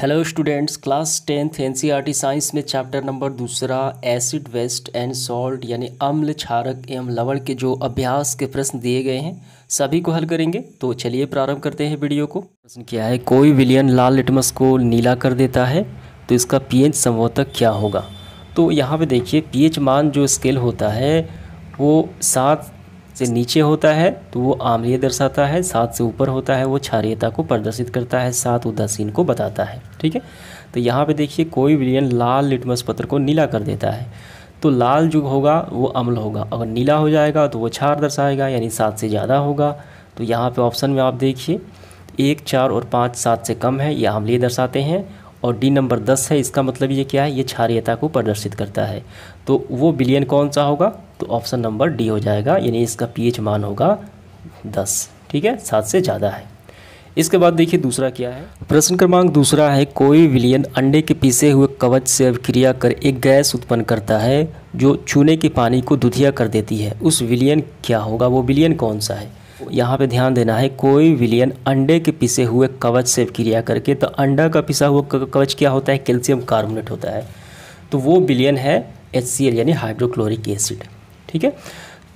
hello students class tenth NCERT science में chapter number दूसरा acid वेस्ट एंड सॉल्ट यानी अम्ल क्षारक एवं लवण के जो अभ्यास के प्रश्न दिए गए हैं सभी को हल करेंगे तो चलिए प्रारंभ करते हैं वीडियो को प्रश्न क्या है कोई विलियन लाल लिटमस को नीला कर देता है तो इसका एच संभवतः क्या होगा तो यहाँ पर देखिए एच मान जो स्केल होता है वो सात से नीचे होता है तो वो आम्लीय दर्शाता है सात से ऊपर होता है वो क्षारियता को प्रदर्शित करता है सात उदासीन को बताता है ठीक है तो यहाँ पे देखिए कोई विलियन लाल लिटमस पत्र को नीला कर देता है तो लाल जो होगा वो अम्ल होगा अगर नीला हो जाएगा तो वो क्षार दर्शाएगा यानी सात से ज़्यादा होगा तो यहाँ पर ऑप्शन में आप देखिए एक चार और पाँच सात से कम है ये आम्लीय दर्शाते हैं और डी नंबर दस है इसका मतलब ये क्या है ये क्षारियता को प्रदर्शित करता है तो वो बिलियन कौन सा होगा तो ऑप्शन नंबर डी हो जाएगा यानी इसका पीएच मान होगा दस ठीक है सात से ज़्यादा है इसके बाद देखिए दूसरा क्या है प्रश्न क्रमांक दूसरा है कोई विलियन अंडे के पीसे हुए कवच से अभिक्रिया कर एक गैस उत्पन्न करता है जो चूने के पानी को दुधिया कर देती है उस विलियन क्या होगा वो विलियन कौन सा है यहाँ पे ध्यान देना है कोई विलियन अंडे के पिसे हुए कवच से क्रिया करके तो अंडा का पिसा हुआ कवच क्या होता है कैल्शियम कार्बोनेट होता है तो वो विलियन है एच यानी हाइड्रोक्लोरिक एसिड ठीक है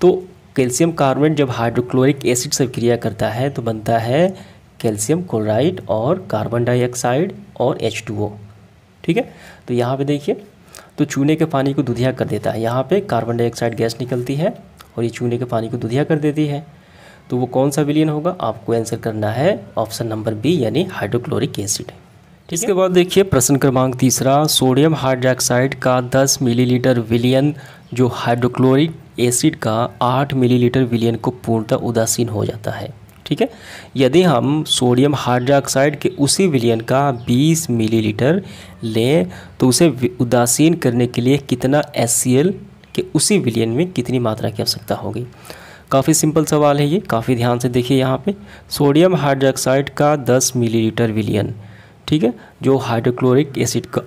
तो कैल्शियम कार्बोनेट जब हाइड्रोक्लोरिक एसिड से क्रिया करता है तो बनता है कैल्शियम क्लोराइड और कार्बन डाइऑक्साइड और एच ठीक है तो यहाँ पे देखिए तो चूने के पानी को दुधिया कर देता है यहाँ पे कार्बन डाइऑक्साइड गैस निकलती है और ये चूने के पानी को दुधिया कर देती है तो वो कौन सा विलियन होगा आपको आंसर करना है ऑप्शन नंबर बी यानी हाइड्रोक्लोरिक एसिड इसके बाद देखिए प्रश्न क्रमांक तीसरा सोडियम हाइड्रोक्साइड का 10 मिलीलीटर विलियन जो हाइड्रोक्लोरिक एसिड का 8 मिलीलीटर विलियन को पूर्णतः उदासीन हो जाता है ठीक है यदि हम सोडियम हाइड्रोक्साइड के उसी विलियन का 20 मिलीलीटर लें तो उसे उदासीन करने के लिए कितना एस के उसी विलियन में कितनी मात्रा की आवश्यकता होगी काफ़ी सिंपल सवाल है ये काफ़ी ध्यान से देखिए यहाँ पे सोडियम हाइड्रोक्साइड का 10 मिलीलीटर विलियन ठीक है जो हाइड्रोक्लोरिक एसिड का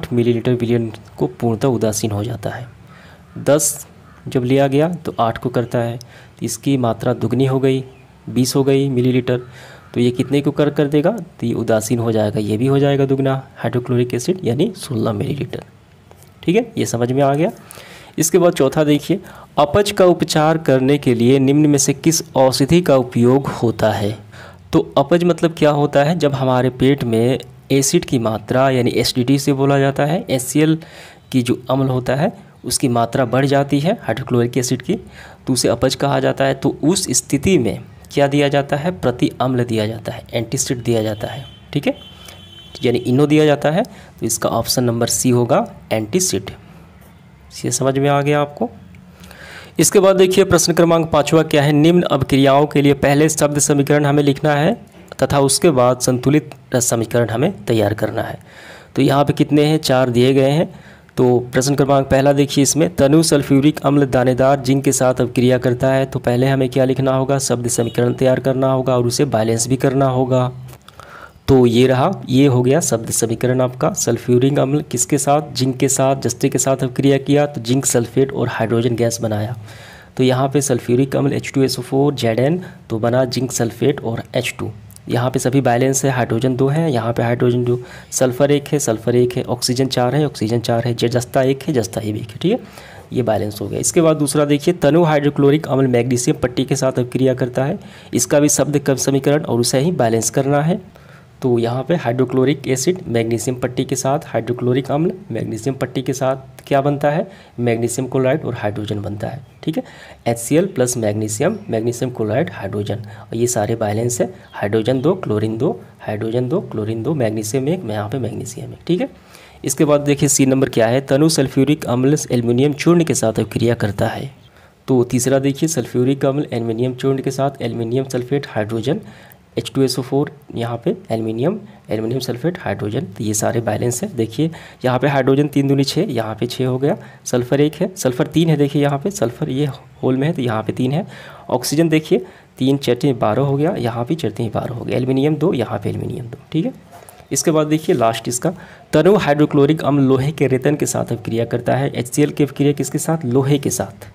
8 मिलीलीटर विलियन को पूर्णतः उदासीन हो जाता है 10 जब लिया गया तो आठ को करता है इसकी मात्रा दुगनी हो गई बीस हो गई मिलीलीटर तो ये कितने को कर कर देगा तो ये उदासीन हो जाएगा ये भी हो जाएगा दुगना हाइड्रोक्लोरिक एसिड यानी सोलह मिलीलीटर ठीक है ये समझ में आ गया इसके बाद चौथा देखिए अपच का उपचार करने के लिए निम्न में से किस औषधि का उपयोग होता है तो अपज मतलब क्या होता है जब हमारे पेट में एसिड की मात्रा यानी एस से बोला जाता है एस की जो अम्ल होता है उसकी मात्रा बढ़ जाती है हाइड्रोक्लोरिक एसिड की तो उसे अपच कहा जाता है तो उस स्थिति में क्या दिया जाता है प्रति अम्ल दिया जाता है एंटीसिड दिया जाता है ठीक है यानी इनो दिया जाता है तो इसका ऑप्शन नंबर सी होगा एंटीसिड ये समझ में आ गया आपको इसके बाद देखिए प्रश्न क्रमांक पाँचवा क्या है निम्न अभिक्रियाओं के लिए पहले शब्द समीकरण हमें लिखना है तथा उसके बाद संतुलित समीकरण हमें तैयार करना है तो यहाँ पे कितने हैं चार दिए गए हैं तो प्रश्न क्रमांक पहला देखिए इसमें तनु सल्फ्यूरिक अम्ल दानेदार जिंक के साथ अब क्रिया करता है तो पहले हमें क्या लिखना होगा शब्द समीकरण तैयार करना होगा और उसे बैलेंस भी करना होगा तो ये रहा ये हो गया शब्द समीकरण आपका सल्फ्यूरिक अम्ल किसके साथ जिंक के साथ जस्ते के साथ अब क्रिया किया तो जिंक सल्फेट और हाइड्रोजन गैस बनाया तो यहाँ पर सल्फ्यूरिक अम्ल H two S O four Z N तो बना जिंक सल्फेट और एच टू यहाँ पे सभी बैलेंस है हाइड्रोजन दो है यहाँ पे हाइड्रोजन दो सल्फर एक है सल्फर एक है ऑक्सीजन चार है ऑक्सीजन चार है जस्ता एक है जस्ता ही एक है ठीक है ये बैलेंस हो गया इसके बाद दूसरा देखिए तनु हाइड्रोक्लोरिक अम्ल मैग्नीशियम पट्टी के साथ क्रिया करता है इसका भी शब्द कम समीकरण और उसे ही बैलेंस करना है तो यहाँ पे हाइड्रोक्लोरिक एसिड मैग्नीशियम पट्टी के साथ हाइड्रोक्लोरिक अम्ल मैग्नीशियम पट्टी के साथ क्या बनता है मैग्नीशियम क्लोराइड और हाइड्रोजन बनता है ठीक है H C L plus magnesium magnesium chloride hydrogen और ये सारे बैलेंस है हाइड्रोजन दो क्लोरिन दो हाइड्रोजन दो क्लोरिन दो मैग्नीशियम एक यहाँ पे मैग्नीशियम एक ठीक है इसके बाद देखिए सी नंबर क्या है तनु सल्फ्यूरिक अम्ल एल्यूमिनियम चूर्ण के साथ क्रिया करता है तो तीसरा देखिए सल्फ्यूरिक अम्ल एल्यूमिनियम चूर्ण के साथ aluminium sulphate hydrogen H two S O four यहाँ पर एलमिनियम एलमिनियम सल्फेट हाइड्रोजन तो ये सारे बैलेंस है देखिए यहाँ पे हाइड्रोजन तीन दूनी छः यहाँ पे छः हो गया सल्फर एक है सल्फर तीन है देखिए यहाँ पे सल्फर ये होल में है तो यहाँ पे तीन है ऑक्सीजन देखिए तीन चटनी बारह हो गया यहाँ पे चटनी बारह हो गया एलमिनियम दो यहाँ पर एलमिनियम दो ठीक है इसके बाद देखिए लास्ट इसका तनु हाइड्रोक्लोरिक अम्ल लोहे के रेतन के साथ अब क्रिया करता है एच के क्रिया किसके साथ लोहे के साथ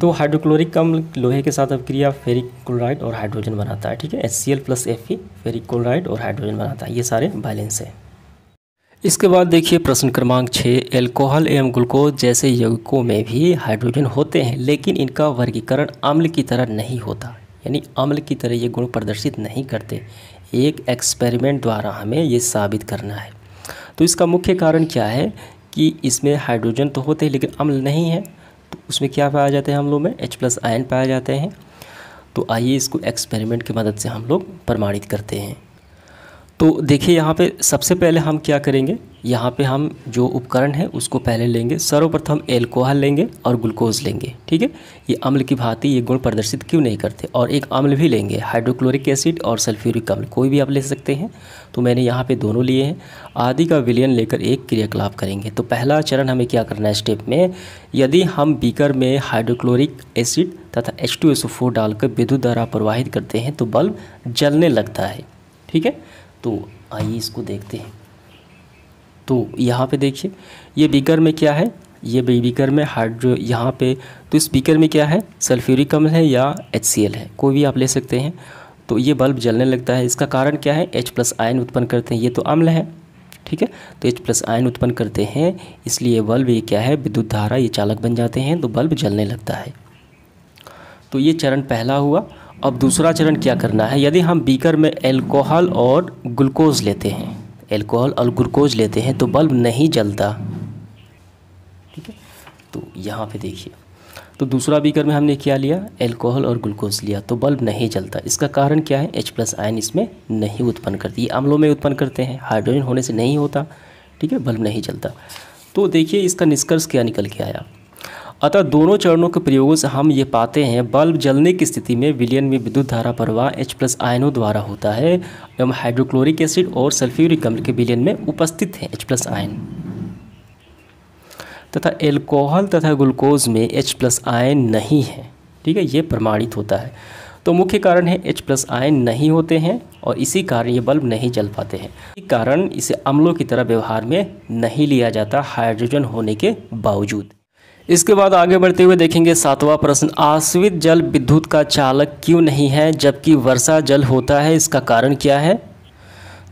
तो हाइड्रोक्लोरिक अम्ल लोहे के साथ अभिक्रिया फेरिक क्लोराइड और हाइड्रोजन बनाता है ठीक है S C L plus F E ferric chloride और हाइड्रोजन बनाता है ये सारे बैलेंस है इसके बाद देखिए प्रश्न क्रमांक छः एल्कोहल एवं ग्लूकोज जैसे यौगिकों में भी हाइड्रोजन होते हैं लेकिन इनका वर्गीकरण अम्ल की तरह नहीं होता यानी अम्ल की तरह ये गुण प्रदर्शित नहीं करते एक एक्सपेरिमेंट द्वारा हमें ये साबित करना है तो इसका मुख्य कारण क्या है कि इसमें हाइड्रोजन तो होते हैं लेकिन अम्ल नहीं है उसमें क्या पाया जाता है हम लोग में एच प्लस आयन पाए जाते हैं तो आइए इसको एक्सपेरिमेंट की मदद से हम लोग प्रमाणित करते हैं तो देखिए यहाँ पे सबसे पहले हम क्या करेंगे यहाँ पे हम जो उपकरण है उसको पहले लेंगे सर्वप्रथम एल्कोहल लेंगे और ग्लूकोज लेंगे ठीक है ये अम्ल की भांति ये गुण प्रदर्शित क्यों नहीं करते और एक अम्ल भी लेंगे हाइड्रोक्लोरिक एसिड और सल्फ्यूरिक अम्ल कोई भी आप ले सकते हैं तो मैंने यहाँ पर दोनों लिए हैं आदि का विलयन लेकर एक क्रियाकलाप करेंगे तो पहला चरण हमें क्या करना है स्टेप में यदि हम बीकर में हाइड्रोक्लोरिक एसिड तथा एच डालकर विद्युत द्वारा प्रवाहित करते हैं तो बल्ब जलने लगता है ठीक है तो आइए इसको देखते हैं तो यहाँ पे देखिए ये बीकर में क्या है ये बीकर में हाइड्रो यहाँ पे तो इस बीकर में क्या है सल्फ्यूरिक अम्ल है या एच है कोई भी आप ले सकते हैं तो ये बल्ब जलने लगता है इसका कारण क्या है H प्लस आयन उत्पन्न करते हैं ये तो अम्ल है ठीक है तो H प्लस आयन उत्पन्न करते हैं इसलिए बल्ब ये क्या है विद्युत धारा ये चालक बन जाते हैं तो बल्ब जलने लगता है तो ये चरण पहला हुआ अब दूसरा चरण क्या करना है यदि हम बीकर में एल्कोहल और ग्लूकोज लेते हैं एल्कोहल और ग्लूकोज लेते हैं तो बल्ब नहीं जलता ठीक है तो यहाँ पे देखिए तो दूसरा बीकर में हमने क्या लिया एल्कोहल और ग्लूकोज लिया तो बल्ब नहीं जलता इसका कारण क्या है एच प्लस आयन इसमें नहीं उत्पन्न करती अम्लों में उत्पन्न करते हैं हाइड्रोजन होने से नहीं होता ठीक है बल्ब नहीं जलता तो देखिए इसका निष्कर्ष क्या निकल के आया अतः दोनों चरणों के प्रयोग से हम ये पाते हैं बल्ब जलने की स्थिति में विलियन में विद्युत धारा प्रवाह एच प्लस आयनों द्वारा होता है एवं हाइड्रोक्लोरिक एसिड और सल्फ्यूरिक अम्ल के विलियन में उपस्थित हैं एच प्लस आयन तथा एल्कोहल तथा ग्लूकोज में एच प्लस आयन नहीं है ठीक है ये प्रमाणित होता है तो मुख्य कारण है एच प्लस आयन नहीं होते हैं और इसी कारण ये बल्ब नहीं जल पाते हैं इसी कारण इसे अम्लों की तरह व्यवहार में नहीं लिया जाता हाइड्रोजन होने के बावजूद इसके बाद आगे बढ़ते हुए देखेंगे सातवां प्रश्न आश्रित जल विद्युत का चालक क्यों नहीं है जबकि वर्षा जल होता है इसका कारण क्या है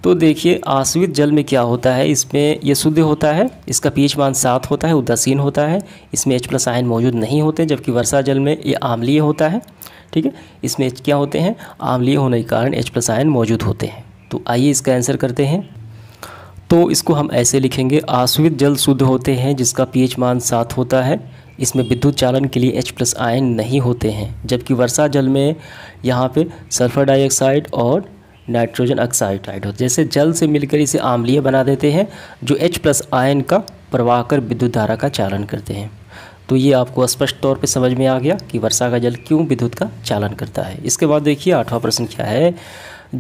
तो देखिए आश्रित जल में क्या होता है इसमें यह शुद्ध होता है इसका पीएच मान सात होता है उदासीन होता है इसमें एच प्लस आयन मौजूद नहीं होते जबकि वर्षा जल में ये आम्लीय होता है ठीक है इसमें क्या होते हैं आम्लीय होने के कारण एच प्लस आयन मौजूद होते हैं तो आइए इसका आंसर करते हैं तो इसको हम ऐसे लिखेंगे आसुवित जल शुद्ध होते हैं जिसका पीएच मान सात होता है इसमें विद्युत चालन के लिए H प्लस आयन नहीं होते हैं जबकि वर्षा जल में यहाँ पे सल्फर डाइऑक्साइड और नाइट्रोजन ऑक्साइड होते जैसे जल से मिलकर इसे आम्लीय बना देते हैं जो H प्लस आयन का प्रवाह कर विद्युत धारा का चालन करते हैं तो ये आपको स्पष्ट तौर पे समझ में आ गया कि वर्षा का जल क्यों विद्युत का चालन करता है इसके बाद देखिए आठवां प्रश्न क्या है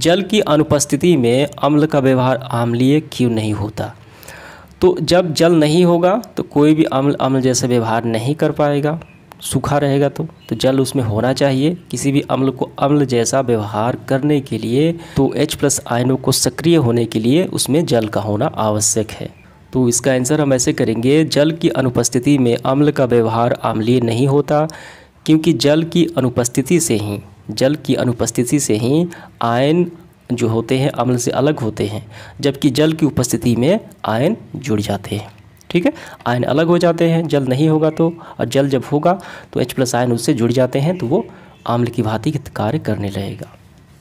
जल की अनुपस्थिति में अम्ल का व्यवहार आम्लीय क्यों नहीं होता तो जब जल नहीं होगा तो कोई भी अम्ल अम्ल जैसा व्यवहार नहीं कर पाएगा सूखा रहेगा तो तो जल उसमें होना चाहिए किसी भी अम्ल को अम्ल जैसा व्यवहार करने के लिए तो एच प्लस आयनों को सक्रिय होने के लिए उसमें जल का होना आवश्यक है तो इसका आंसर हम ऐसे करेंगे जल की अनुपस्थिति में अम्ल का व्यवहार आम्लीय नहीं होता क्योंकि जल की अनुपस्थिति से ही जल की अनुपस्थिति से ही आयन जो होते हैं अम्ल से अलग होते हैं जबकि जल की उपस्थिति में आयन जुड़ जाते हैं ठीक है आयन अलग हो जाते हैं जल नहीं होगा तो और जल जब होगा तो H प्लस आयन उससे जुड़ जाते हैं तो वो आम्ल की भांति कार्य करने लगेगा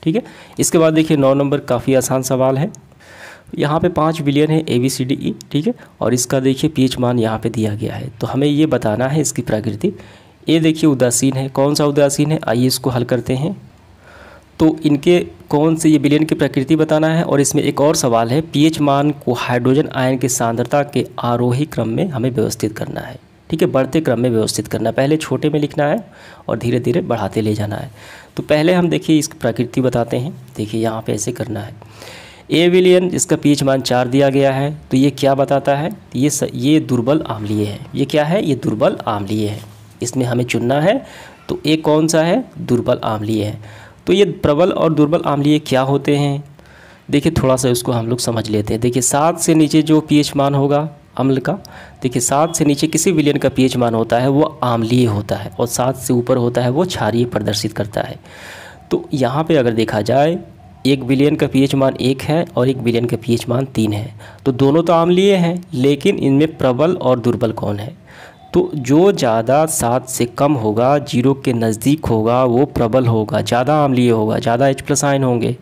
ठीक है इसके बाद देखिए नौ नंबर काफ़ी आसान सवाल है यहाँ पे पाँच बिलियन है A B C D E e, ठीक है और इसका देखिए पीएच मान यहाँ पे दिया गया है तो हमें ये बताना है इसकी प्रकृति ये देखिए उदासीन है कौन सा उदासीन है आइए इसको हल करते हैं तो इनके कौन से ये बिलियन की प्रकृति बताना है और इसमें एक और सवाल है पीएच मान को हाइड्रोजन आयन की सांद्रता के आरोही क्रम में हमें व्यवस्थित करना है ठीक है बढ़ते क्रम में व्यवस्थित करना है पहले छोटे में लिखना है और धीरे धीरे बढ़ाते ले जाना है तो पहले हम देखिए इसकी प्रकृति बताते हैं देखिए यहाँ पे ऐसे करना है ए विलियन इसका पीएच मान चार दिया गया है तो ये क्या बताता है ये स, ये दुर्बल आम्लीय है ये क्या है ये दुर्बल आम्लीय है इसमें हमें चुनना है तो ये कौन सा है दुर्बल आमलीय है तो ये प्रबल और दुर्बल आमलीय क्या होते हैं देखिए थोड़ा सा उसको हम लोग समझ लेते हैं देखिए सात से नीचे जो पीएच मान होगा अम्ल का देखिए सात से नीचे किसी विलियन का पीएच मान होता है वो आमलीय होता है और सात से ऊपर होता है वो क्षारीय प्रदर्शित करता है तो यहाँ पे अगर देखा जाए एक बिलियन का पीएच मान एक है और एक बिलियन का पीएच मान तीन है तो दोनों तो आम्लीय हैं लेकिन इनमें प्रबल और दुर्बल कौन है तो जो ज़्यादा सात से कम होगा जीरो के नज़दीक होगा वो प्रबल होगा ज़्यादा आम्लीय होगा ज़्यादा एच प्लस आयन होंगे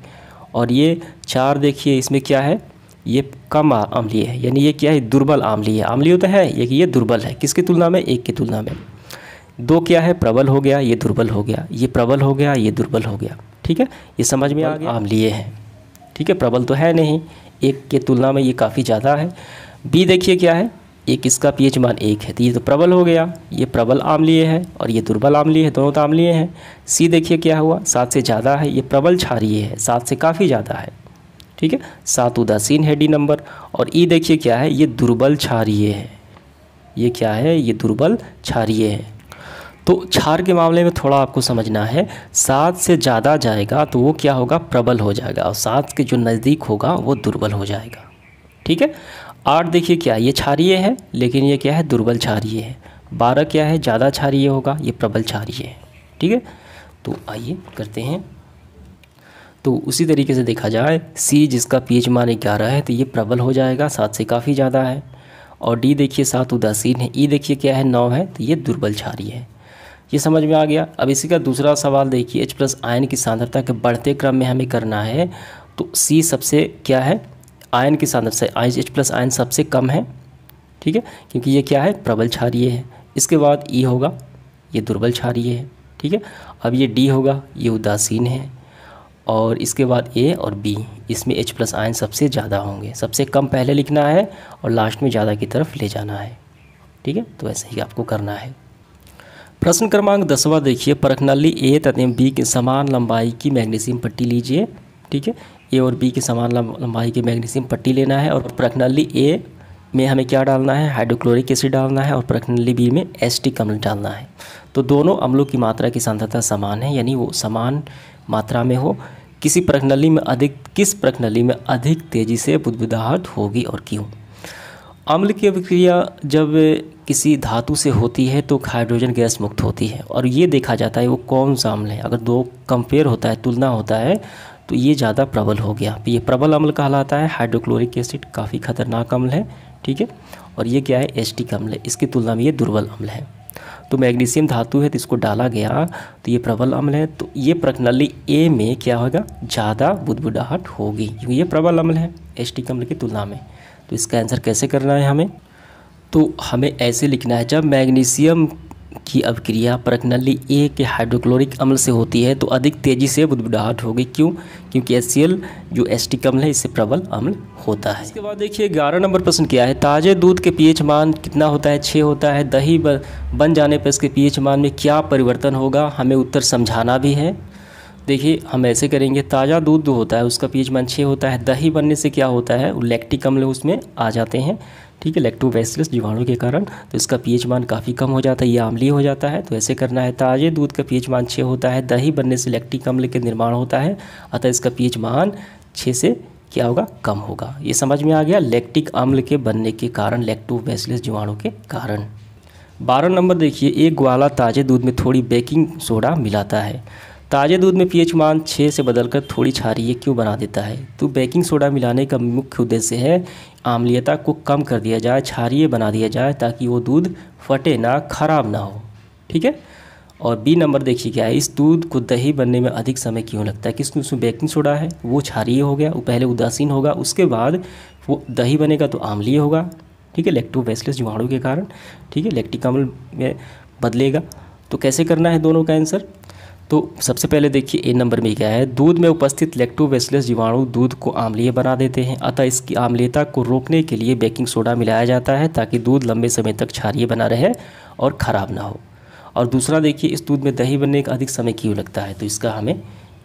और ये चार देखिए इसमें क्या है ये कम आमली है यानी ये क्या है दुर्बल आमली है आमली तो है ये कि ये दुर्बल है किसकी तुलना में एक की तुलना में दो क्या है प्रबल हो गया ये दुर्बल हो गया ये प्रबल हो गया ये दुर्बल हो गया ठीक है ये समझ में आ गया आमलीय है ठीक है प्रबल तो है नहीं एक के तुलना में ये काफ़ी ज़्यादा है बी देखिए क्या है एक इसका पीएच मान एक है तो ये तो प्रबल हो गया ये प्रबल आमलीय है और ये दुर्बल आमलीय है दोनों तो आमलीय हैं सी देखिए क्या हुआ सात से ज़्यादा है ये प्रबल क्षारीय है सात से काफ़ी ज़्यादा है ठीक है सात उदासीन है डी नंबर और ई देखिए क्या है ये दुर्बल क्षारीय है ये क्या है ये दुर्बल क्षारीय है तो क्षार के मामले में थोड़ा आपको समझना है सात से ज़्यादा जाएगा तो वो क्या होगा प्रबल हो जाएगा और सात के जो नज़दीक होगा वो दुर्बल हो जाएगा ठीक है आठ देखिए क्या ये क्षारिय है लेकिन ये क्या है दुर्बल क्षारिय है बारह क्या है ज़्यादा क्षारिय होगा ये प्रबल क्षारिय है ठीक है तो आइए करते हैं तो उसी तरीके से देखा जाए सी जिसका पीएच मान ग्यारह है तो ये प्रबल हो जाएगा सात से काफ़ी ज़्यादा है और डी देखिए सात उदासीन है ई e देखिए क्या है नौ है तो ये दुर्बल क्षारिय है ये समझ में आ गया अब इसी का दूसरा सवाल देखिए एच प्लस आयन की सांद्रता के बढ़ते क्रम में हमें करना है तो सी सबसे क्या है आयन की सांद्रता से आई एच प्लस आयन सबसे कम है ठीक है क्योंकि ये क्या है प्रबल क्षारिय है इसके बाद ई e होगा ये दुर्बल क्षारिय है ठीक है अब ये डी होगा ये उदासीन है और इसके बाद ए और बी इसमें एच प्लस आयन सबसे ज़्यादा होंगे सबसे कम पहले लिखना है और लास्ट में ज़्यादा की तरफ ले जाना है ठीक है तो ऐसे ही आपको करना है प्रश्न क्रमांक दसवा देखिए परखनाली ए तथा बी के समान लंबाई की मैग्नीशियम पट्टी लीजिए ठीक है ए और बी के समान लंबाई के मैग्नीशियम पट्टी लेना है और प्रकनली ए में हमें क्या डालना है हाइड्रोक्लोरिक एसिड डालना है और प्रकनली बी में एस टी कमल डालना है तो दोनों अम्लों की मात्रा की सांद्रता समान है यानी वो समान मात्रा में हो किसी प्रकनली में अधिक किस प्रकनली में अधिक तेज़ी से बुदबुदाहट होगी और क्यों अम्ल की अभिक्रिया जब किसी धातु से होती है तो हाइड्रोजन गैस मुक्त होती है और ये देखा जाता है वो कौन सा अम्ल है अगर दो कंपेयर होता है तुलना होता है तो ये ज़्यादा प्रबल हो गया ये प्रबल अम्ल कहलाता है हाइड्रोक्लोरिक एसिड काफ़ी खतरनाक अम्ल है ठीक है और ये क्या है एस्टिक अम्ल है इसकी तुलना में ये दुर्बल अम्ल है तो मैग्नीशियम धातु है तो इसको डाला गया तो ये प्रबल अम्ल है तो ये प्रकनली ए में क्या होगा ज़्यादा बुदबुदाहट होगी क्योंकि ये प्रबल अम्ल है एस्टिक अम्ल की तुलना में तो इसका आंसर कैसे करना है हमें तो हमें ऐसे लिखना है जब मैग्नीशियम की अभिक्रिया परकनली ए के हाइड्रोक्लोरिक अम्ल से होती है तो अधिक तेजी से बुदबुदाहट होगी क्यों क्योंकि एस जो एस अम्ल है इससे प्रबल अम्ल होता है इसके बाद देखिए ग्यारह नंबर प्रश्न क्या है ताज़े दूध के पीएच मान कितना होता है छः होता है दही बन जाने पर इसके पीएच मान में क्या परिवर्तन होगा हमें उत्तर समझाना भी है देखिए हम ऐसे करेंगे ताज़ा दूध जो होता है उसका पीएच मान छः होता है दही बनने से क्या होता है लैक्टिक अम्ल उसमें आ जाते हैं ठीक है लेक्टोबैसिलस जीवाणु के कारण तो इसका पीएच मान काफ़ी कम हो जाता है या आमली हो जाता है तो ऐसे करना है ताजे दूध का पीएच मान छः होता है दही बनने से लैक्टिक अम्ल के निर्माण होता है अतः इसका पीएच मान छः से क्या होगा कम होगा ये समझ में आ गया लैक्टिक अम्ल के बनने के कारण लेक्टोबैसिलस जीवाणु के कारण बारह नंबर देखिए एक ग्वाला ताजे दूध में थोड़ी बेकिंग सोडा मिलाता है ताजे दूध में पीएच मान छः से बदलकर थोड़ी क्षारीय क्यों बना देता है तो बेकिंग सोडा मिलाने का मुख्य उद्देश्य है आम्लीयता को कम कर दिया जाए क्षारिय बना दिया जाए ताकि वो दूध फटे ना खराब ना हो ठीक है और बी नंबर देखिए क्या है इस दूध को दही बनने में अधिक समय क्यों लगता है किसमें उसमें बेकिंग सोडा है वो क्षारीय हो गया वो पहले उदासीन होगा उसके बाद वो दही बनेगा तो आमलीय होगा ठीक है लेक्टोबैसिलस जीवाणु के कारण ठीक है लेक्टिकमल में बदलेगा तो कैसे करना है दोनों का आंसर तो सबसे पहले देखिए ए नंबर में क्या है दूध में उपस्थित लेक्टोवेसलेस जीवाणु दूध को आम्लीय बना देते हैं अतः इसकी आम्लीयता को रोकने के लिए बेकिंग सोडा मिलाया जाता है ताकि दूध लंबे समय तक क्षारिय बना रहे और ख़राब ना हो और दूसरा देखिए इस दूध में दही बनने का अधिक समय क्यों लगता है तो इसका हमें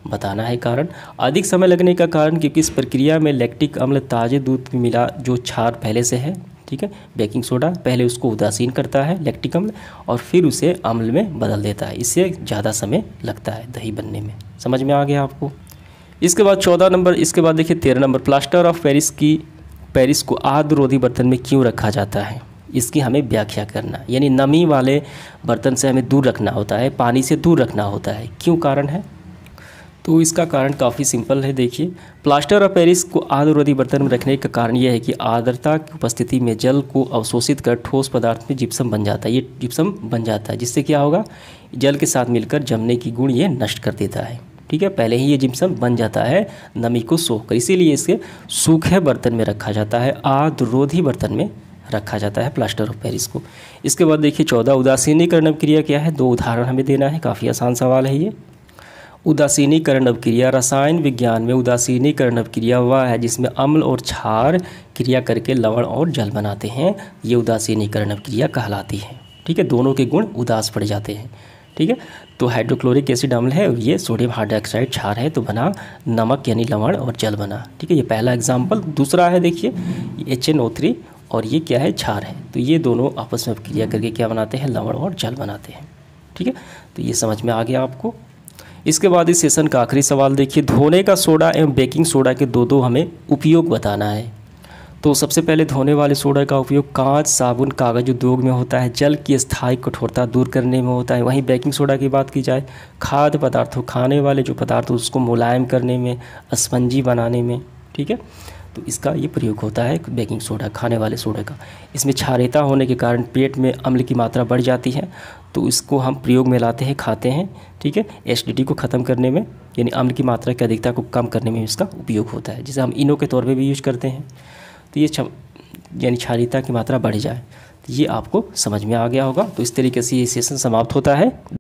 बताना है कारण अधिक समय लगने का कारण क्योंकि इस प्रक्रिया में लैक्टिक अम्ल ताज़े दूध में मिला जो छार पहले से है ठीक है बेकिंग सोडा पहले उसको उदासीन करता है लैक्टिक अम्ल और फिर उसे अम्ल में बदल देता है इससे ज़्यादा समय लगता है दही बनने में समझ में आ गया आपको इसके बाद चौदह नंबर इसके बाद देखिए तेरह नंबर प्लास्टर ऑफ पेरिस की पेरिस को आर्द्रोधी बर्तन में क्यों रखा जाता है इसकी हमें व्याख्या करना यानी नमी वाले बर्तन से हमें दूर रखना होता है पानी से दूर रखना होता है क्यों कारण है तो इसका कारण काफ़ी सिंपल है देखिए प्लास्टर ऑफ पेरिस को आर्द्ररोधी बर्तन में रखने का कारण यह है कि आर्द्रता की उपस्थिति में जल को अवशोषित कर ठोस पदार्थ में जिप्सम बन जाता है ये जिप्सम बन जाता है जिससे क्या होगा जल के साथ मिलकर जमने की गुण ये नष्ट कर देता है ठीक है पहले ही ये जिप्सम बन जाता है नमी को सोख कर इसीलिए इसे सूखे बर्तन में रखा जाता है आर्द्ररोधी बर्तन में रखा जाता है प्लास्टर ऑफ पेरिस को इसके बाद देखिए चौदह उदासीनीकरण क्रिया क्या है दो उदाहरण हमें देना है काफ़ी आसान सवाल है ये उदासीनीकरण अभिक्रिया रसायन विज्ञान में उदासीनीकरण अभिक्रिया वह है जिसमें अम्ल और क्षार क्रिया करके लवण और जल बनाते हैं ये उदासीनीकरण अभिक्रिया कहलाती है ठीक है दोनों के गुण उदास पड़ जाते हैं ठीक है तो हाइड्रोक्लोरिक एसिड अम्ल है ये सोडियम हाइड्रोक्साइड क्षार है तो बना नमक यानी लवण और जल बना ठीक है ये पहला एग्जाम्पल दूसरा है देखिए एच एन और ये क्या है क्षार है तो ये दोनों आपस में क्रिया करके क्या बनाते हैं लवण और जल बनाते हैं ठीक है तो ये समझ में आ गया आपको इसके बाद इस सेशन का आखिरी सवाल देखिए धोने का सोडा एवं बेकिंग सोडा के दो दो हमें उपयोग बताना है तो सबसे पहले धोने वाले सोडा का उपयोग कांच साबुन कागज उद्योग में होता है जल की स्थायी कठोरता दूर करने में होता है वहीं बेकिंग सोडा की बात की जाए खाद्य पदार्थों खाने वाले जो पदार्थ उसको मुलायम करने में स्पंजी बनाने में ठीक है तो इसका ये प्रयोग होता है बेकिंग सोडा खाने वाले सोडे का इसमें क्षारिता होने के कारण पेट में अम्ल की मात्रा बढ़ जाती है तो इसको हम प्रयोग में लाते हैं खाते हैं ठीक है एसिडिटी को ख़त्म करने में यानी अम्ल की मात्रा की अधिकता को कम करने में इसका उपयोग होता है जिसे हम इनो के तौर पर भी यूज करते हैं तो ये यानी क्षारिता की मात्रा बढ़ जाए तो ये आपको समझ में आ गया होगा तो इस तरीके से ये सेशन समाप्त होता है